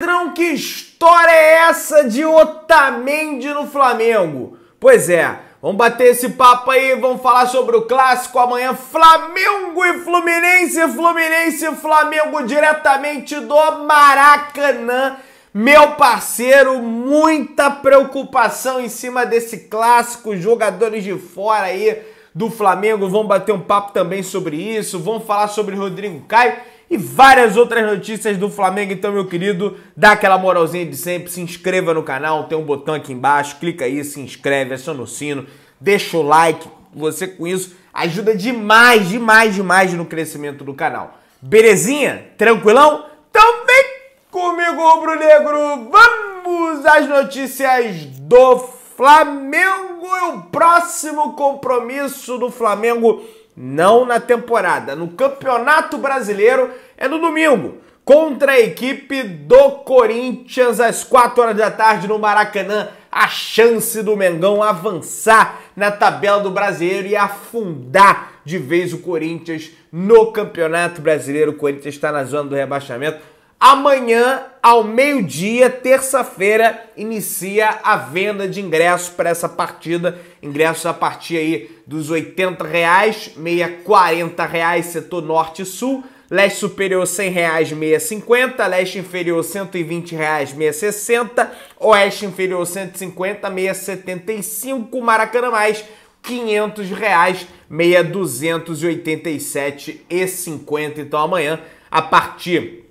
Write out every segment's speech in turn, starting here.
Pedrão, que história é essa de Otamendi no Flamengo? Pois é, vamos bater esse papo aí, vamos falar sobre o clássico amanhã. Flamengo e Fluminense, Fluminense e Flamengo diretamente do Maracanã. Meu parceiro, muita preocupação em cima desse clássico, jogadores de fora aí do Flamengo Vamos bater um papo também sobre isso, Vamos falar sobre Rodrigo Caio e várias outras notícias do Flamengo. Então, meu querido, dá aquela moralzinha de sempre, se inscreva no canal, tem um botão aqui embaixo, clica aí, se inscreve, aciona o sino, deixa o like. Você com isso ajuda demais, demais, demais no crescimento do canal. Belezinha? Tranquilão? Então vem comigo, Rubro Negro! Vamos às notícias do Flamengo! E o próximo compromisso do Flamengo não na temporada, no Campeonato Brasileiro é no domingo, contra a equipe do Corinthians às 4 horas da tarde no Maracanã. A chance do Mengão avançar na tabela do Brasileiro e afundar de vez o Corinthians no Campeonato Brasileiro. O Corinthians está na zona do rebaixamento. Amanhã, ao meio-dia, terça-feira, inicia a venda de ingressos para essa partida. Ingressos a partir aí dos 80 reais, meia 40 reais, setor norte e sul. Leste superior 100 reais, meia 50. Leste inferior 120 reais, meia 60. Oeste inferior 150, meia 75. Maracanã mais 500 reais, meia 287 e 50. Então amanhã, a partir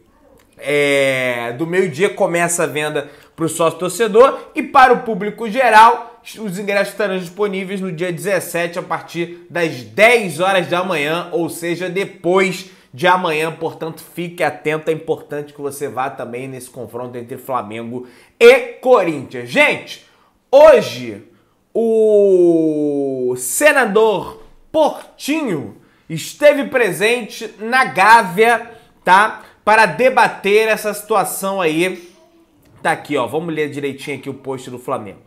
é, do meio-dia começa a venda para o sócio torcedor e para o público geral, os ingressos estarão disponíveis no dia 17 a partir das 10 horas da manhã, ou seja, depois de amanhã, portanto, fique atento, é importante que você vá também nesse confronto entre Flamengo e Corinthians. Gente, hoje o senador Portinho esteve presente na Gávea, tá? para debater essa situação aí. Tá aqui, ó. Vamos ler direitinho aqui o post do Flamengo.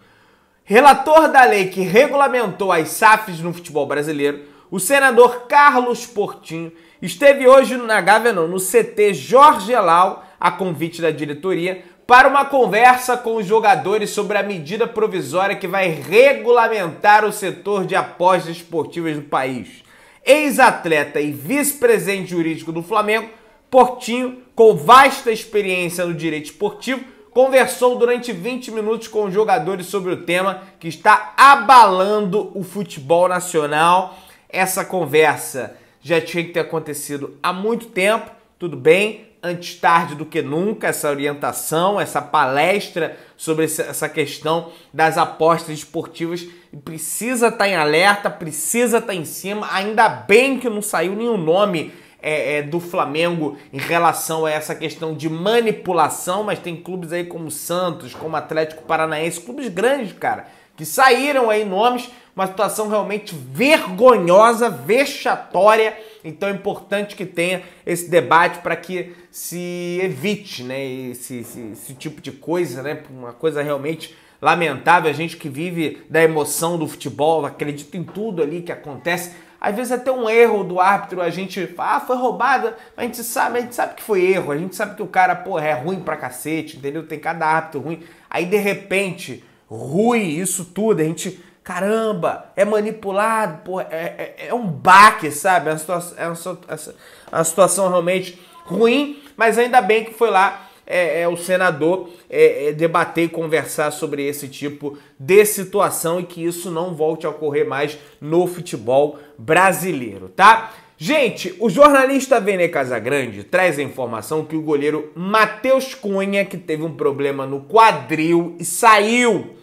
Relator da lei que regulamentou as SAFs no futebol brasileiro, o senador Carlos Portinho esteve hoje na Gávea, não, no CT Jorge Lau, a convite da diretoria, para uma conversa com os jogadores sobre a medida provisória que vai regulamentar o setor de apostas esportivas do país. Ex-atleta e vice-presidente jurídico do Flamengo, Portinho, com vasta experiência no direito esportivo, conversou durante 20 minutos com os jogadores sobre o tema que está abalando o futebol nacional. Essa conversa já tinha que ter acontecido há muito tempo, tudo bem, antes tarde do que nunca, essa orientação, essa palestra sobre essa questão das apostas esportivas precisa estar tá em alerta, precisa estar tá em cima. Ainda bem que não saiu nenhum nome é, é, do Flamengo em relação a essa questão de manipulação, mas tem clubes aí como Santos, como Atlético Paranaense, clubes grandes, cara, que saíram aí nomes, uma situação realmente vergonhosa, vexatória. Então é importante que tenha esse debate para que se evite né, esse, esse, esse tipo de coisa, né? Uma coisa realmente lamentável, a gente que vive da emoção do futebol, acredita em tudo ali que acontece, às vezes é até um erro do árbitro, a gente fala, ah, foi roubada, a gente sabe, a gente sabe que foi erro, a gente sabe que o cara, pô é ruim pra cacete, entendeu? Tem cada árbitro ruim. Aí de repente, ruim isso tudo, a gente, caramba, é manipulado, pô é, é, é um baque, sabe? É uma situação, é uma, é, é uma situação realmente ruim, mas ainda bem que foi lá é, é o senador é, é, debater e conversar sobre esse tipo de situação e que isso não volte a ocorrer mais no futebol brasileiro, tá? Gente, o jornalista Vene Casagrande traz a informação que o goleiro Matheus Cunha, que teve um problema no quadril e saiu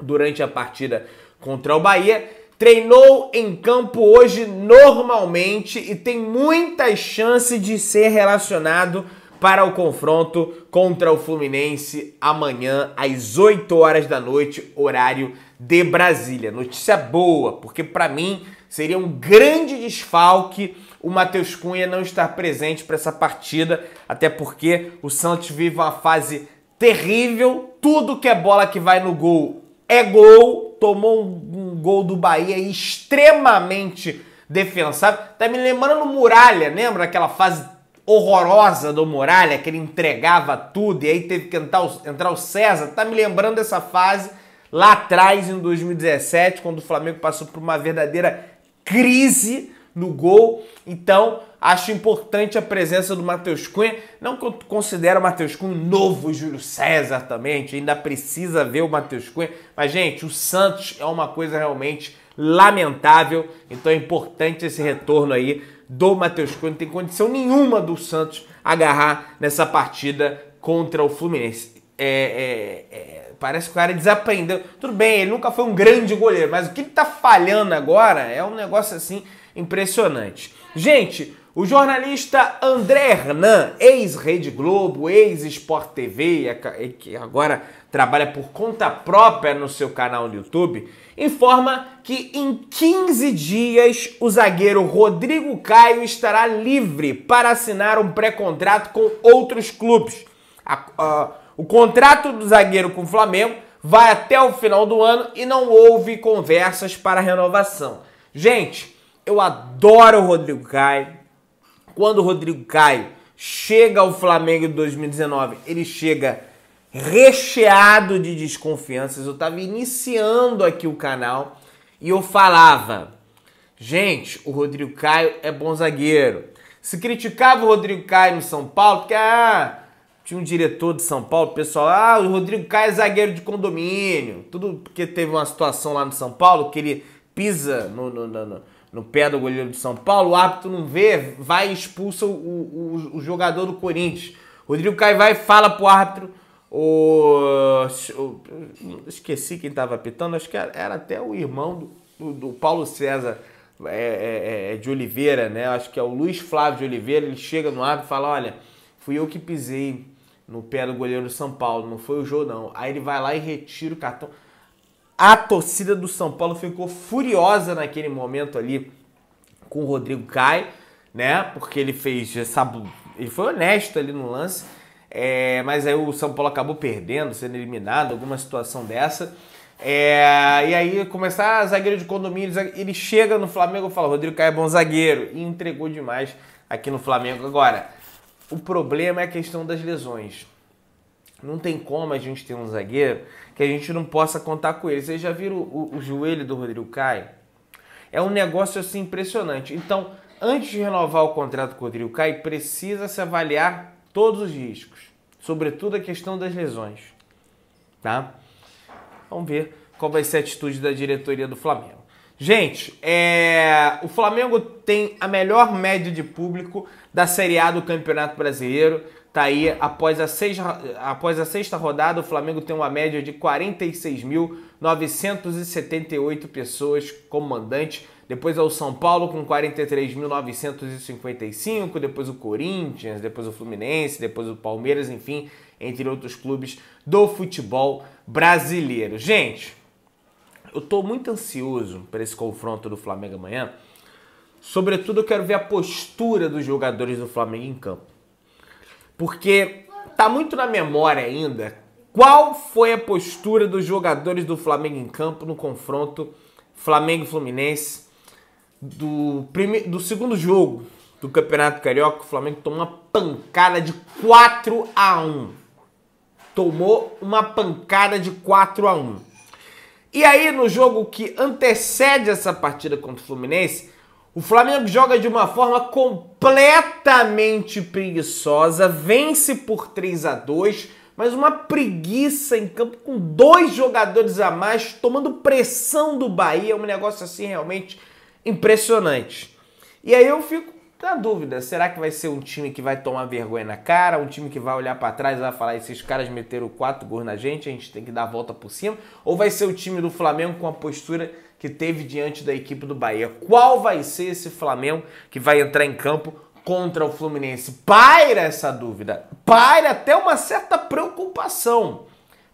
durante a partida contra o Bahia, treinou em campo hoje normalmente e tem muita chance de ser relacionado para o confronto contra o Fluminense amanhã às 8 horas da noite, horário de Brasília. Notícia boa, porque para mim seria um grande desfalque o Matheus Cunha não estar presente para essa partida, até porque o Santos vive uma fase terrível, tudo que é bola que vai no gol é gol, tomou um, um gol do Bahia extremamente defensável. Tá me lembrando Muralha, lembra aquela fase horrorosa do Muralha, que ele entregava tudo e aí teve que entrar o, entrar o César, tá me lembrando dessa fase lá atrás, em 2017, quando o Flamengo passou por uma verdadeira crise no gol. Então, acho importante a presença do Matheus Cunha. Não que eu considero o Matheus Cunha um novo Júlio César também, a gente ainda precisa ver o Matheus Cunha. Mas, gente, o Santos é uma coisa realmente lamentável. Então é importante esse retorno aí do Matheus Cunha. Não tem condição nenhuma do Santos agarrar nessa partida contra o Fluminense. É, é, é, parece que o cara desaprendeu. Tudo bem, ele nunca foi um grande goleiro, mas o que ele tá falhando agora é um negócio assim impressionante. Gente, o jornalista André Hernan, ex-Rede Globo, ex-Sport TV, que agora trabalha por conta própria no seu canal no YouTube, informa que em 15 dias o zagueiro Rodrigo Caio estará livre para assinar um pré-contrato com outros clubes. A, a, o contrato do zagueiro com o Flamengo vai até o final do ano e não houve conversas para renovação. Gente, eu adoro o Rodrigo Caio. Quando o Rodrigo Caio chega ao Flamengo em 2019, ele chega recheado de desconfianças. Eu estava iniciando aqui o canal e eu falava: gente, o Rodrigo Caio é bom zagueiro. Se criticava o Rodrigo Caio no São Paulo, porque ah, tinha um diretor de São Paulo, pessoal, ah, o Rodrigo Caio é zagueiro de condomínio. Tudo porque teve uma situação lá no São Paulo que ele pisa no, no, no, no pé do goleiro de São Paulo, o árbitro não vê, vai e expulsa o, o, o jogador do Corinthians. Rodrigo Caio vai e fala pro árbitro o, o esqueci quem estava apitando, acho que era, era, até o irmão do, do Paulo César é é, é, é, de Oliveira, né? Acho que é o Luiz Flávio de Oliveira. Ele chega no ar e fala: Olha, fui eu que pisei no pé do goleiro do São Paulo, não foi o jogo, não. Aí ele vai lá e retira o cartão. A torcida do São Paulo ficou furiosa naquele momento ali com o Rodrigo Caio, né? Porque ele fez essa. Ele foi honesto ali no lance é, mas aí o São Paulo acabou perdendo, sendo eliminado, alguma situação dessa. É, e aí começar ah, zagueiro de condomínio, ele chega no Flamengo e fala, Rodrigo Caio é bom zagueiro, e entregou demais aqui no Flamengo. Agora, o problema é a questão das lesões. Não tem como a gente ter um zagueiro que a gente não possa contar com ele. Vocês já viram o, o, o joelho do Rodrigo Caio? É um negócio assim impressionante. Então, antes de renovar o contrato com o Rodrigo Caio, precisa se avaliar todos os riscos, sobretudo a questão das lesões. Tá? Vamos ver qual vai ser a atitude da diretoria do Flamengo. Gente, é... o Flamengo tem a melhor média de público da Série A do Campeonato Brasileiro. Tá aí, após a, sexta, após a sexta rodada, o Flamengo tem uma média de 46.978 pessoas comandante Depois é o São Paulo com 43.955, depois o Corinthians, depois o Fluminense, depois o Palmeiras, enfim, entre outros clubes do futebol brasileiro. Gente, eu tô muito ansioso para esse confronto do Flamengo amanhã. Sobretudo, eu quero ver a postura dos jogadores do Flamengo em campo porque tá muito na memória ainda qual foi a postura dos jogadores do Flamengo em campo no confronto Flamengo Fluminense do, prime... do segundo jogo do Campeonato Carioca, o Flamengo tomou uma pancada de 4 a 1. Tomou uma pancada de 4 a 1. E aí no jogo que antecede essa partida contra o Fluminense, o Flamengo joga de uma forma completamente preguiçosa, vence por 3 a 2 mas uma preguiça em campo com dois jogadores a mais, tomando pressão do Bahia, é um negócio assim realmente impressionante. E aí eu fico na dúvida, será que vai ser um time que vai tomar vergonha na cara, um time que vai olhar para trás e vai falar esses caras meteram quatro gols na gente, a gente tem que dar a volta por cima, ou vai ser o time do Flamengo com a postura que teve diante da equipe do Bahia. Qual vai ser esse Flamengo que vai entrar em campo contra o Fluminense? Paira essa dúvida, paira até uma certa preocupação.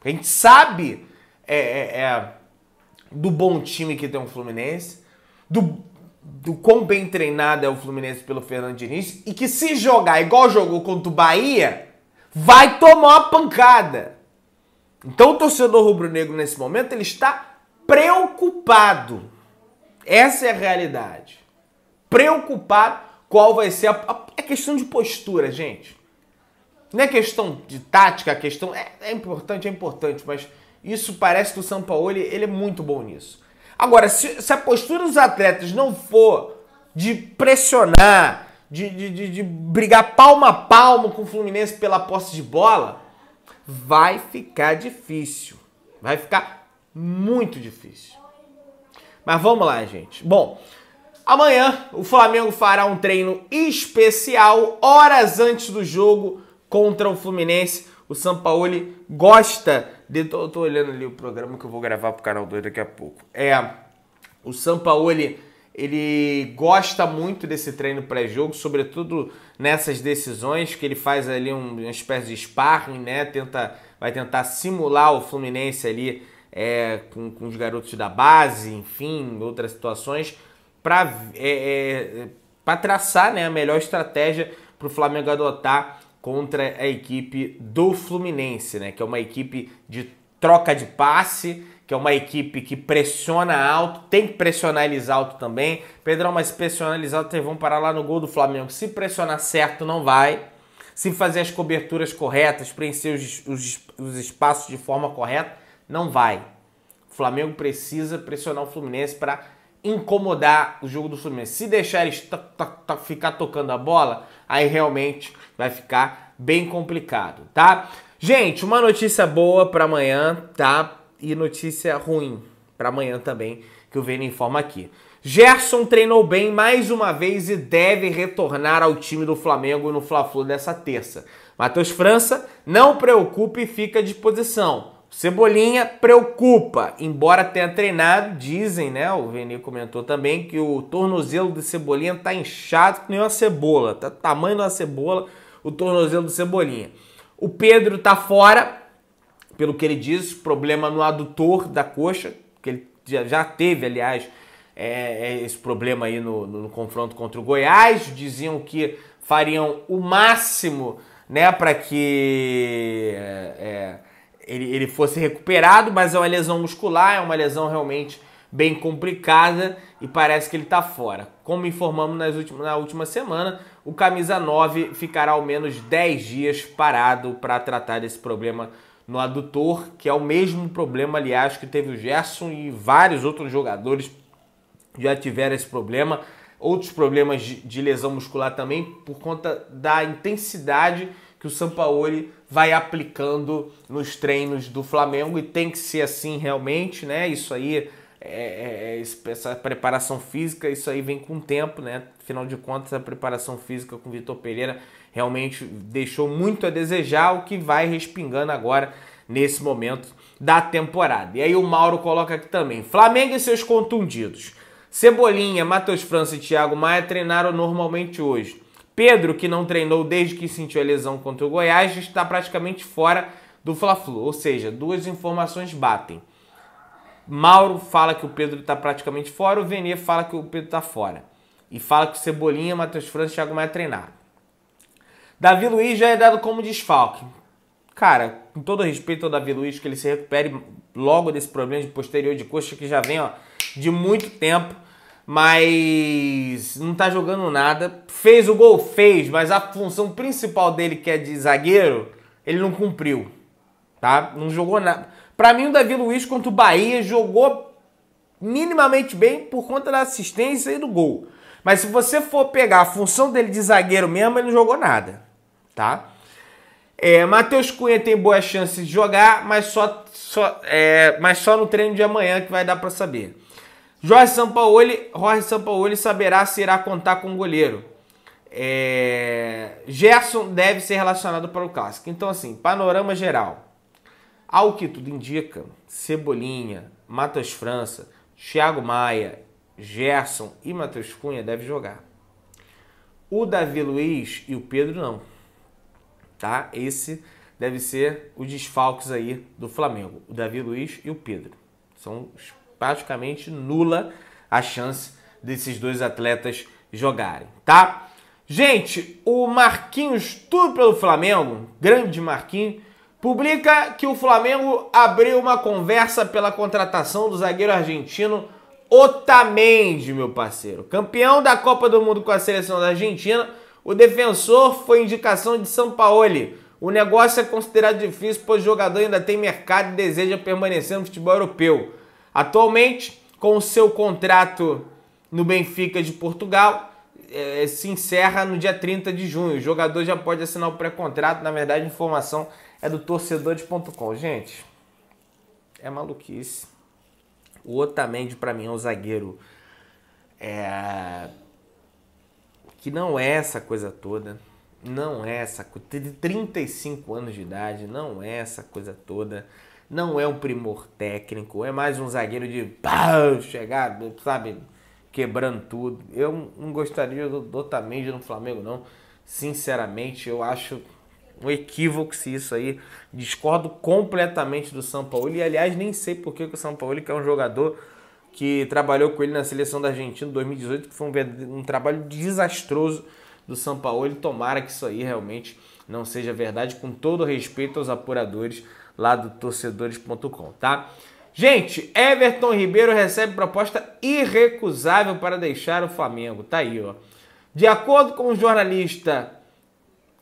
A gente sabe é, é, é, do bom time que tem o Fluminense, do, do quão bem treinado é o Fluminense pelo Fernando Diniz, e que se jogar igual jogou contra o Bahia, vai tomar uma pancada. Então o torcedor rubro-negro nesse momento ele está preocupado. Essa é a realidade. Preocupado qual vai ser a, a, é questão de postura, gente. Não é questão de tática, a é questão é, é importante, é importante, mas isso parece que o São Paulo ele, ele é muito bom nisso. Agora, se, se, a postura dos atletas não for de pressionar, de, de, de, de brigar palma a palmo com o Fluminense pela posse de bola, vai ficar difícil. Vai ficar muito difícil. Mas vamos lá, gente. Bom, amanhã o Flamengo fará um treino especial horas antes do jogo contra o Fluminense. O Sampaoli gosta de. tô olhando ali o programa que eu vou gravar pro canal 2 daqui a pouco. É. O Sampaoli, ele gosta muito desse treino pré-jogo, sobretudo nessas decisões que ele faz ali uma espécie de sparring, né? Tenta, vai tentar simular o Fluminense ali é, com, com, os garotos da base, enfim, outras situações, para é, é, é traçar né, a melhor estratégia para o Flamengo adotar contra a equipe do Fluminense, né, que é uma equipe de troca de passe, que é uma equipe que pressiona alto, tem que pressionar eles alto também. Pedrão, mas se pressionar eles alto, vão parar lá no gol do Flamengo. Se pressionar certo, não vai. Se fazer as coberturas corretas, preencher os, os, os espaços de forma correta, não vai. O Flamengo precisa pressionar o Fluminense para incomodar o jogo do Fluminense. Se deixar eles ficar tocando a bola, aí realmente vai ficar bem complicado, tá? Gente, uma notícia boa para amanhã, tá? E notícia ruim para amanhã também, que o Vene informa aqui. Gerson treinou bem mais uma vez e deve retornar ao time do Flamengo no Fla-Flu dessa terça. Matheus França, não preocupe e fica à disposição. Cebolinha preocupa, embora tenha treinado, dizem, né? O Veni comentou também que o tornozelo do Cebolinha tá inchado que nem uma cebola, tá tamanho de uma cebola o tornozelo do Cebolinha. O Pedro tá fora, pelo que ele diz, problema no adutor da coxa, que ele já, teve, aliás, é, é, esse problema aí no, no, no confronto contra o Goiás. Diziam que fariam o máximo, né, para que. É, é ele, ele fosse recuperado, mas é uma lesão muscular, é uma lesão realmente bem complicada e parece que ele está fora. Como informamos nas últimas, na última semana, o camisa 9 ficará ao menos 10 dias parado para tratar desse problema no adutor, que é o mesmo problema, aliás, que teve o Gerson e vários outros jogadores já tiveram esse problema. Outros problemas de, de lesão muscular também por conta da intensidade que o Sampaoli vai aplicando nos treinos do Flamengo e tem que ser assim realmente, né? Isso aí é, é, é essa preparação física, isso aí vem com o tempo, né? Afinal de contas, a preparação física com o Vitor Pereira realmente deixou muito a desejar, o que vai respingando agora nesse momento da temporada. E aí o Mauro coloca aqui também: Flamengo e seus contundidos. Cebolinha, Matheus França e Thiago Maia treinaram normalmente hoje. Pedro, que não treinou desde que sentiu a lesão contra o Goiás, está praticamente fora do Fla-Flu. Ou seja, duas informações batem. Mauro fala que o Pedro está praticamente fora, o Vene fala que o Pedro está fora. E fala que o Cebolinha, Matheus França e Thiago Maia treinaram. Davi Luiz já é dado como desfalque. Cara, com todo respeito ao Davi Luiz, que ele se recupere logo desse problema de posterior de coxa que já vem ó, de muito tempo mas não tá jogando nada. Fez o gol, fez, mas a função principal dele, que é de zagueiro, ele não cumpriu, tá? Não jogou nada. Para mim, o Davi Luiz contra o Bahia jogou minimamente bem por conta da assistência e do gol. Mas se você for pegar a função dele de zagueiro mesmo, ele não jogou nada, tá? É, Matheus Cunha tem boas chances de jogar, mas só, só, é, mas só no treino de amanhã que vai dar para saber. Jorge Sampaoli, Jorge Sampaoli saberá se irá contar com o goleiro. É... Gerson deve ser relacionado para o clássico. Então, assim, panorama geral. Ao que tudo indica, Cebolinha, Matheus França, Thiago Maia, Gerson e Matheus Cunha devem jogar. O Davi Luiz e o Pedro não. Tá? Esse deve ser os desfalques aí do Flamengo. O Davi Luiz e o Pedro. São os praticamente nula a chance desses dois atletas jogarem, tá? Gente, o Marquinhos, tudo pelo Flamengo, grande Marquinhos, publica que o Flamengo abriu uma conversa pela contratação do zagueiro argentino Otamendi, meu parceiro. Campeão da Copa do Mundo com a seleção da Argentina, o defensor foi indicação de São Paulo. O negócio é considerado difícil, pois o jogador ainda tem mercado e deseja permanecer no futebol europeu. Atualmente, com o seu contrato no Benfica de Portugal, é, se encerra no dia 30 de junho. O jogador já pode assinar o pré-contrato. Na verdade, a informação é do torcedores.com. Gente, é maluquice. O Otamendi, para mim, é um zagueiro é... que não é essa coisa toda. Não é essa coisa. 35 anos de idade, não é essa coisa toda não é um primor técnico, é mais um zagueiro de pá, chegar, sabe, quebrando tudo. Eu não gostaria do, Otamendi no Flamengo, não. Sinceramente, eu acho um equívoco se isso aí. Discordo completamente do São Paulo. E aliás, nem sei por que o São Paulo, que é um jogador que trabalhou com ele na seleção da Argentina em 2018, que foi um, um trabalho desastroso do São Paulo. Tomara que isso aí realmente não seja verdade, com todo respeito aos apuradores lá do torcedores.com, tá? Gente, Everton Ribeiro recebe proposta irrecusável para deixar o Flamengo. Tá aí, ó. De acordo com o jornalista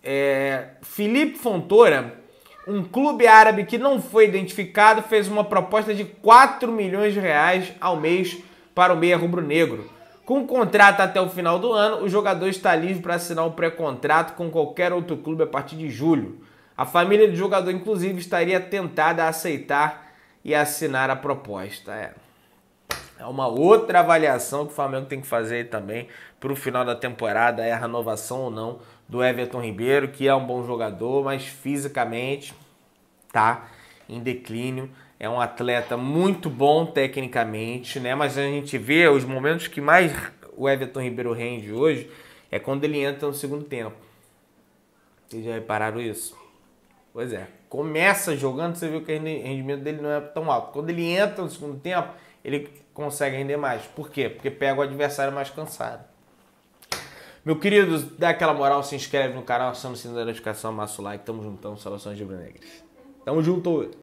é, Felipe Fontoura, um clube árabe que não foi identificado fez uma proposta de 4 milhões de reais ao mês para o meia rubro-negro. Com contrato até o final do ano, o jogador está livre para assinar um pré-contrato com qualquer outro clube a partir de julho. A família do jogador, inclusive, estaria tentada a aceitar e assinar a proposta. É. É uma outra avaliação que o Flamengo tem que fazer aí também para o final da temporada, é a renovação ou não do Everton Ribeiro, que é um bom jogador, mas fisicamente tá em declínio. É um atleta muito bom tecnicamente, né? Mas a gente vê os momentos que mais o Everton Ribeiro rende hoje é quando ele entra no segundo tempo. Vocês já repararam isso? Pois é. Começa jogando, você viu que o rendimento dele não é tão alto. Quando ele entra no segundo tempo, ele consegue render mais. Por quê? Porque pega o adversário mais cansado. Meu querido, dá aquela moral, se inscreve no canal, aciona o sininho da notificação, amassa o like. Tamo juntão, saudações de Negras. Tamo junto!